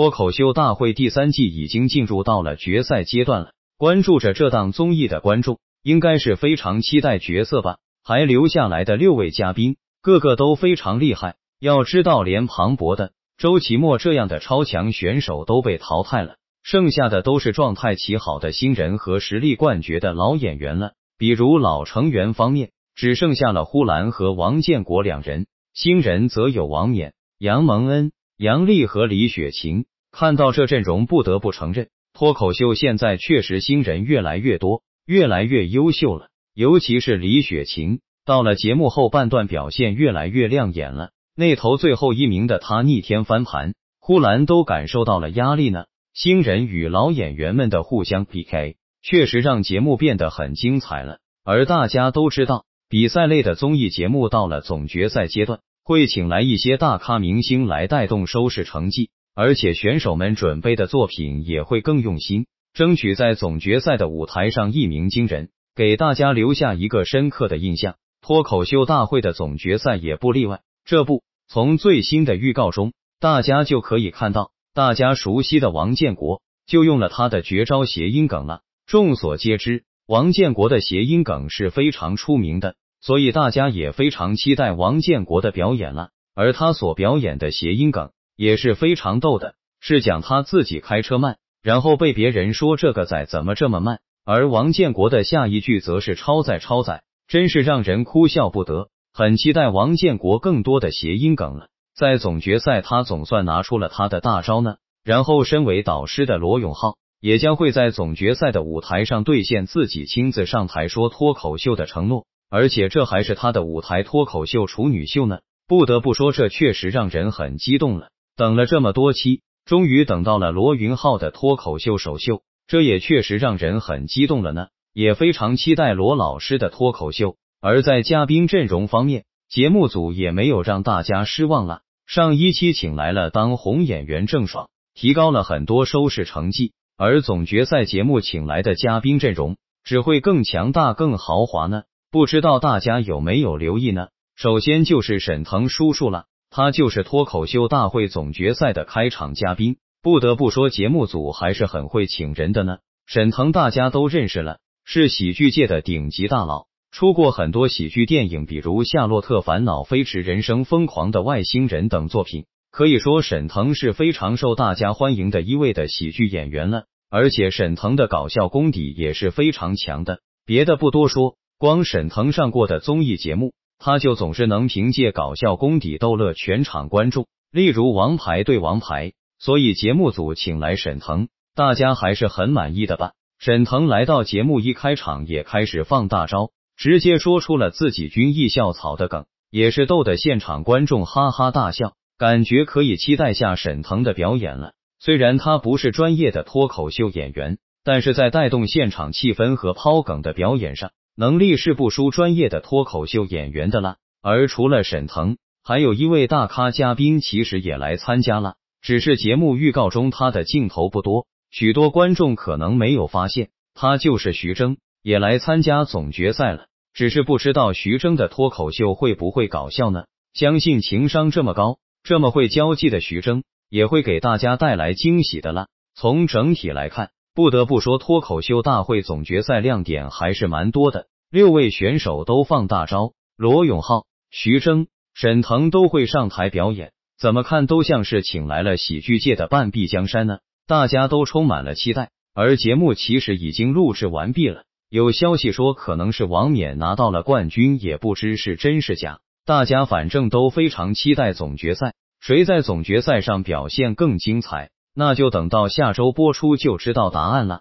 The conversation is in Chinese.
脱口秀大会第三季已经进入到了决赛阶段了，关注着这档综艺的观众应该是非常期待角色吧？还留下来的六位嘉宾，个个都非常厉害。要知道，连庞博的周奇墨这样的超强选手都被淘汰了，剩下的都是状态极好的新人和实力冠绝的老演员了。比如老成员方面，只剩下了呼兰和王建国两人，新人则有王冕、杨蒙恩。杨丽和李雪琴看到这阵容，不得不承认，脱口秀现在确实新人越来越多，越来越优秀了。尤其是李雪琴，到了节目后半段，表现越来越亮眼了。那头最后一名的他逆天翻盘，呼兰都感受到了压力呢。新人与老演员们的互相 PK，确实让节目变得很精彩了。而大家都知道，比赛类的综艺节目到了总决赛阶段。会请来一些大咖明星来带动收视成绩，而且选手们准备的作品也会更用心，争取在总决赛的舞台上一鸣惊人，给大家留下一个深刻的印象。脱口秀大会的总决赛也不例外。这不，从最新的预告中，大家就可以看到，大家熟悉的王建国就用了他的绝招谐音梗了。众所皆知，王建国的谐音梗是非常出名的。所以大家也非常期待王建国的表演了，而他所表演的谐音梗也是非常逗的，是讲他自己开车慢，然后被别人说这个仔怎么这么慢，而王建国的下一句则是超载超载，真是让人哭笑不得。很期待王建国更多的谐音梗了。在总决赛，他总算拿出了他的大招呢。然后，身为导师的罗永浩也将会在总决赛的舞台上兑现自己亲自上台说脱口秀的承诺。而且这还是他的舞台脱口秀处女秀呢，不得不说，这确实让人很激动了。等了这么多期，终于等到了罗云浩的脱口秀首秀，这也确实让人很激动了呢，也非常期待罗老师的脱口秀。而在嘉宾阵容方面，节目组也没有让大家失望了。上一期请来了当红演员郑爽，提高了很多收视成绩，而总决赛节目请来的嘉宾阵容只会更强大、更豪华呢。不知道大家有没有留意呢？首先就是沈腾叔叔了，他就是《脱口秀大会》总决赛的开场嘉宾。不得不说，节目组还是很会请人的呢。沈腾大家都认识了，是喜剧界的顶级大佬，出过很多喜剧电影，比如《夏洛特烦恼》《飞驰人生》《疯狂的外星人》等作品。可以说，沈腾是非常受大家欢迎的一位的喜剧演员了。而且，沈腾的搞笑功底也是非常强的。别的不多说。光沈腾上过的综艺节目，他就总是能凭借搞笑功底逗乐全场观众。例如《王牌对王牌》，所以节目组请来沈腾，大家还是很满意的吧？沈腾来到节目一开场，也开始放大招，直接说出了自己军艺校草的梗，也是逗得现场观众哈哈大笑。感觉可以期待下沈腾的表演了。虽然他不是专业的脱口秀演员，但是在带动现场气氛和抛梗的表演上。能力是不输专业的脱口秀演员的了。而除了沈腾，还有一位大咖嘉宾其实也来参加了，只是节目预告中他的镜头不多，许多观众可能没有发现，他就是徐峥，也来参加总决赛了。只是不知道徐峥的脱口秀会不会搞笑呢？相信情商这么高、这么会交际的徐峥，也会给大家带来惊喜的啦。从整体来看。不得不说，脱口秀大会总决赛亮点还是蛮多的。六位选手都放大招，罗永浩、徐峥、沈腾都会上台表演，怎么看都像是请来了喜剧界的半壁江山呢？大家都充满了期待。而节目其实已经录制完毕了，有消息说可能是王冕拿到了冠军，也不知是真是假。大家反正都非常期待总决赛，谁在总决赛上表现更精彩？那就等到下周播出就知道答案了。